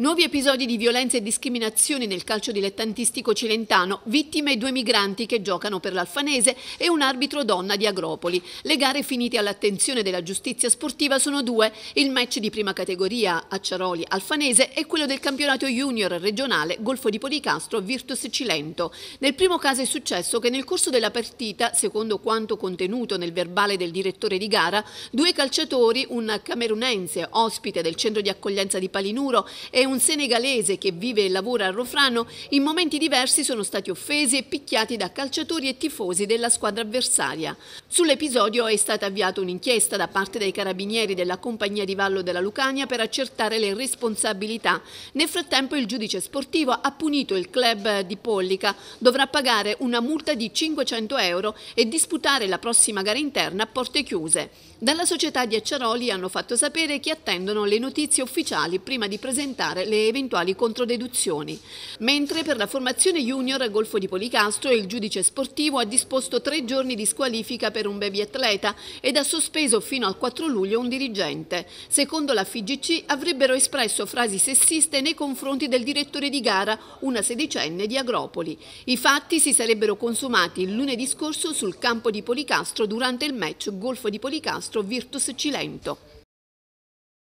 Nuovi episodi di violenza e discriminazione nel calcio dilettantistico cilentano, vittime due migranti che giocano per l'Alfanese e un arbitro donna di Agropoli. Le gare finite all'attenzione della giustizia sportiva sono due, il match di prima categoria Acciaroli-Alfanese e quello del campionato junior regionale Golfo di Policastro Virtus Cilento. Nel primo caso è successo che nel corso della partita, secondo quanto contenuto nel verbale del direttore di gara, due calciatori, un camerunense ospite del centro di accoglienza di Palinuro e un un senegalese che vive e lavora a Rofrano, in momenti diversi sono stati offesi e picchiati da calciatori e tifosi della squadra avversaria. Sull'episodio è stata avviata un'inchiesta da parte dei carabinieri della compagnia di Vallo della Lucania per accertare le responsabilità. Nel frattempo il giudice sportivo ha punito il club di Pollica, dovrà pagare una multa di 500 euro e disputare la prossima gara interna a porte chiuse. Dalla società di Acciaroli hanno fatto sapere che attendono le notizie ufficiali prima di presentare valutare le eventuali controdeduzioni, mentre per la formazione junior a Golfo di Policastro il giudice sportivo ha disposto tre giorni di squalifica per un baby atleta ed ha sospeso fino al 4 luglio un dirigente. Secondo la FIGC avrebbero espresso frasi sessiste nei confronti del direttore di gara, una sedicenne di Agropoli. I fatti si sarebbero consumati il lunedì scorso sul campo di Policastro durante il match Golfo di Policastro Virtus Cilento.